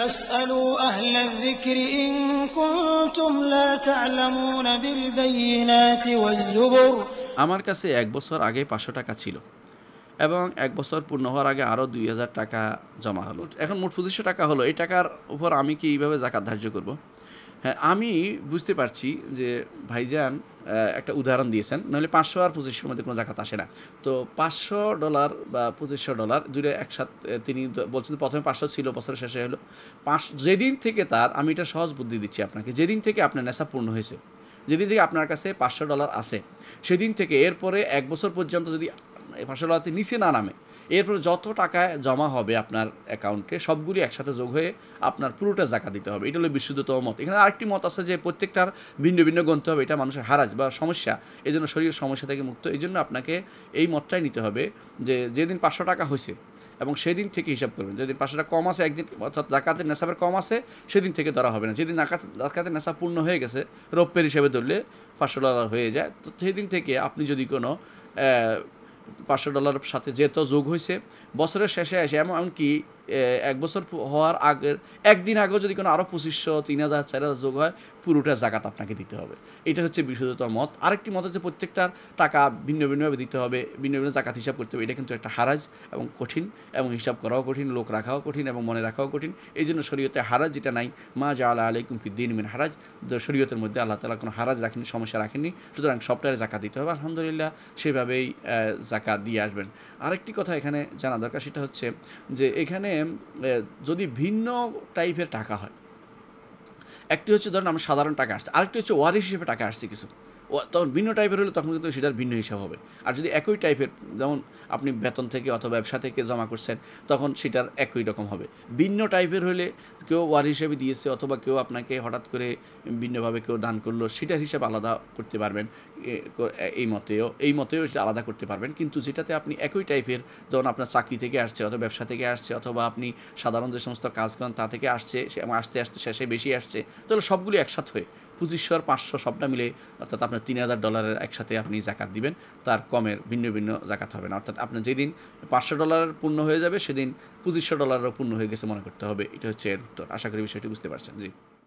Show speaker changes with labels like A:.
A: আমার কাছে এক বছর আগে পাঁচশো টাকা ছিল এবং এক বছর পূর্ণ হওয়ার আগে আরও দুই হাজার টাকা জমা হলো এখন মোট পঁচিশশো টাকা হলো এই টাকার উপর আমি কি এইভাবে জাকাত ধার্য করব হ্যাঁ আমি বুঝতে পারছি যে ভাইজান একটা উদাহরণ দিয়েছেন নাহলে পাঁচশো আর পঁচিশশোর মধ্যে কোনো জাকাত আসে না তো পাঁচশো ডলার বা পঁচিশশো ডলার দুটো একসাথে তিনি বলছেন প্রথমে পাঁচশো ছিল বছরের শেষে হলো পাঁচ যেদিন থেকে তার আমি এটা সহজ বুদ্ধি দিচ্ছি আপনাকে যেদিন থেকে আপনার নেশা পূর্ণ হয়েছে যেদিন থেকে আপনার কাছে পাঁচশো ডলার আসে সেদিন থেকে এরপরে এক বছর পর্যন্ত যদি পাঁচশো ডলারতে নিচে না নামে এরপরে যত টাকা জমা হবে আপনার অ্যাকাউন্টে সবগুলি একসাথে যোগ হয়ে আপনার পুরোটা জাকা দিতে হবে এটা হলো বিশুদ্ধতম মত এখানে আরেকটি মত আছে যে প্রত্যেকটার ভিন্ন ভিন্ন গণতে হবে এটা মানুষের হারাজ বা সমস্যা এই জন্য শরীরের সমস্যা থেকে মুক্ত এই জন্য আপনাকে এই মতটাই নিতে হবে যে যেদিন পাঁচশো টাকা হয়েছে এবং সেদিন থেকে হিসাব করবেন যেদিন পাঁচশো টাকা কম আছে একদিন অর্থাৎ জাকাতের নেশাবের কম আছে সেদিন থেকে ধরা হবে না যেদিন জাকাতের নেশা পূর্ণ হয়ে গেছে রৌপ্যের হিসাবে ধরলে পাঁচশো ডলার হয়ে যায় তো সেই দিন থেকে আপনি যদি কোনো পাঁচশো ডলারের সাথে যেহেতু যোগ হয়েছে বছরের শেষে এসে এমনকি এক বছর হওয়ার আগের একদিন আগেও যদি কোনো আরও পঁচিশশো তিন হাজার চার হাজার যোগ হয় পুরোটা জাকাত আপনাকে দিতে হবে এটা হচ্ছে বিশুদ্ধত মত আরেকটি মত হচ্ছে প্রত্যেকটার টাকা ভিন্ন ভিন্নভাবে দিতে হবে ভিন্ন ভিন্ন জাকাত হিসাব করতে হবে এটা কিন্তু একটা হারাজ এবং কঠিন এবং হিসাব করাও কঠিন লোক রাখাও কঠিন এবং মনে রাখাও কঠিন এই জন্য শরীয়তে হারাজ যেটা নাই মা জা আল্লাহ আলাইকুম ফিদ্দিন মিন হারাজ শরীয়তের মধ্যে আল্লাহ তালা কোনো হারাজ রাখেনি সমস্যা রাখেনি সুতরাং সবটারে জাকাত দিতে হবে আলহামদুলিল্লাহ সেভাবেই জাকাত দিয়ে আসবেন আরেকটি কথা এখানে জানা দরকার সেটা হচ্ছে যে এখানে যদি ভিন্ন টাইপের টাকা হয় একটি হচ্ছে ধরুন আমার সাধারণ টাকা আসছে আরেকটি হচ্ছে ওয়ারিশ হিসেবে টাকা আসছে কিছু তখন ভিন্ন টাইপের হলে তখন কিন্তু সেটার ভিন্ন হিসাব হবে আর যদি একই টাইপের যেমন আপনি বেতন থেকে অথবা ব্যবসা থেকে জমা করছেন তখন সেটার একই রকম হবে ভিন্ন টাইপের হলে কেউ ওয়ার হিসেবে দিয়েছে অথবা কেউ আপনাকে হঠাৎ করে ভিন্নভাবে কেউ দান করলো সেটার হিসাব আলাদা করতে পারবেন এই মতেও এই মতেও সেটা আলাদা করতে পারবেন কিন্তু যেটাতে আপনি একই টাইপের যেমন আপনার চাকরি থেকে আসছে অথবা ব্যবসা থেকে আসছে অথবা আপনি সাধারণ যে সমস্ত কাজ করেন তা থেকে আসছে আসতে আসতে শেষে বেশি আসছে তাহলে সবগুলি একসাথে হয়ে পঁচিশশোর পাঁচশো সবটা মিলে অর্থাৎ আপনার তিন হাজার ডলারের একসাথে আপনি জাকাত দিবেন তার কমের ভিন্ন ভিন্ন জাকাত হবে না অর্থাৎ আপনার যেদিন পাঁচশো ডলারের পূর্ণ হয়ে যাবে সেদিন পঁচিশশো ডলারও পূর্ণ হয়ে গেছে মনে করতে হবে এটা হচ্ছে এর উত্তর আশা করি বিষয়টি বুঝতে পারছেন জি